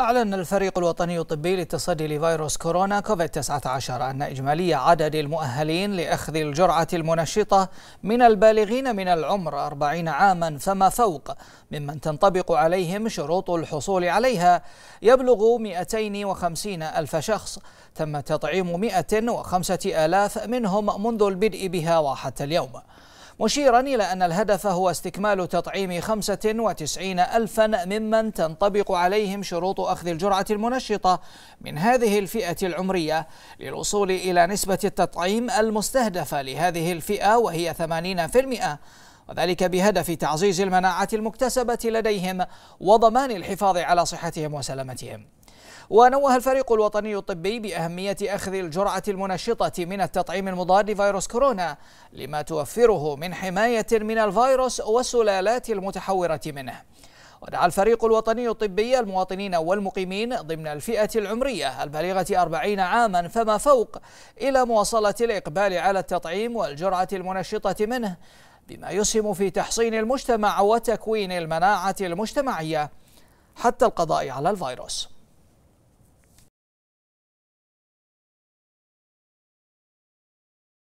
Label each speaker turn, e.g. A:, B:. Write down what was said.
A: أعلن الفريق الوطني الطبي للتصدي لفيروس كورونا كوفيد 19 أن إجمالي عدد المؤهلين لأخذ الجرعة المنشطة من البالغين من العمر 40 عاما فما فوق ممن تنطبق عليهم شروط الحصول عليها يبلغ 250 ألف شخص تم تطعيم 105 ألاف منهم منذ البدء بها وحتى اليوم مشيرا إلى أن الهدف هو استكمال تطعيم 95 ألفا ممن تنطبق عليهم شروط أخذ الجرعة المنشطة من هذه الفئة العمرية للوصول إلى نسبة التطعيم المستهدفة لهذه الفئة وهي 80% وذلك بهدف تعزيز المناعة المكتسبة لديهم وضمان الحفاظ على صحتهم وسلامتهم ونوه الفريق الوطني الطبي بأهمية أخذ الجرعة المنشطة من التطعيم المضاد لفيروس كورونا لما توفره من حماية من الفيروس والسلالات المتحورة منه ودعا الفريق الوطني الطبي المواطنين والمقيمين ضمن الفئة العمرية البالغة 40 عاما فما فوق إلى مواصلة الإقبال على التطعيم والجرعة المنشطة منه بما يسهم في تحصين المجتمع وتكوين المناعة المجتمعية حتى القضاء على الفيروس